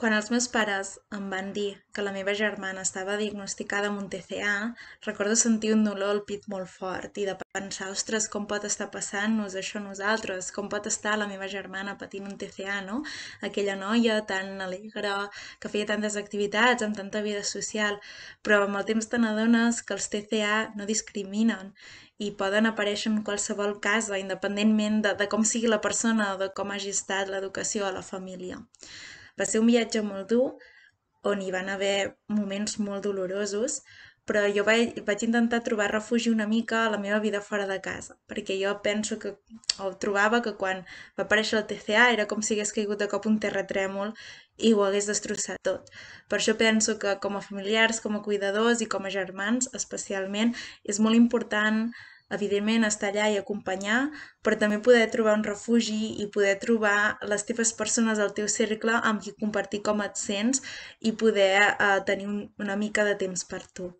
Quan els meus pares em van dir que la meva germana estava diagnosticada amb un TCA, recordo sentir un dolor al pit molt fort i de pensar, ostres, com pot estar passant-nos això a nosaltres, com pot estar la meva germana patint un TCA, no? Aquella noia tan alegre, que feia tantes activitats, amb tanta vida social, però amb el temps te n'adones que els TCA no discriminen i poden aparèixer en qualsevol casa, independentment de, de com sigui la persona o de com hagi estat l'educació a la família. Va ser un viatge molt dur, on hi van haver moments molt dolorosos, però jo vaig, vaig intentar trobar refugi una mica a la meva vida fora de casa, perquè jo penso que, o trobava que quan va aparèixer el TCA era com si hagués caigut de cop un terratrèmol i ho hagués destrossat tot. Per això penso que com a familiars, com a cuidadors i com a germans especialment, és molt important evidentment, estar allà i acompanyar, però també poder trobar un refugi i poder trobar les teves persones del teu cercle amb qui compartir com et sents i poder eh, tenir un, una mica de temps per tu.